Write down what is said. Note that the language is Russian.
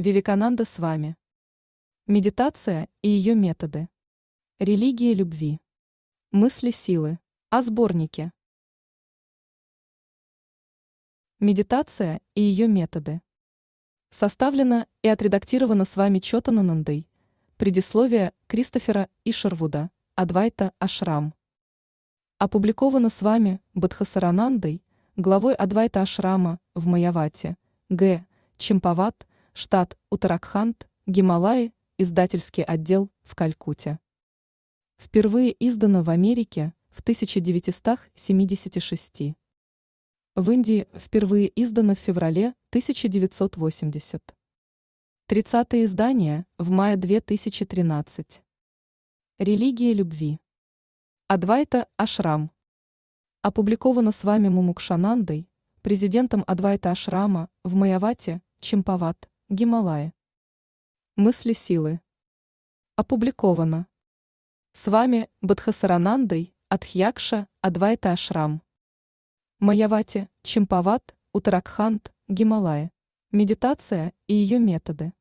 Вивикананда с вами. Медитация и ее методы. Религия любви. Мысли силы. О сборнике. Медитация и ее методы. Составлено и отредактировано с вами Чотананандой. Предисловие Кристофера и Шервуда, Адвайта Ашрам. Опубликовано с вами Бадхасаранандой, главой Адвайта Ашрама в Маявате, Г. Чемпават, штат Утаракханд, Гималаи, издательский отдел в Калькуте. Впервые издано в Америке в 1976. В Индии впервые издано в феврале 1980. Тридцатое издание в мае 2013. Религия любви. Адвайта Ашрам. Опубликовано с вами Мумукшанандой, президентом Адвайта Ашрама в Майавате, Чемпават, Гималаи. Мысли силы. Опубликовано. С вами Бадхасаранандой Адхьякша Адвайта Ашрам. Маявати Чимпават Утаракхант Гималаи. Медитация и ее методы.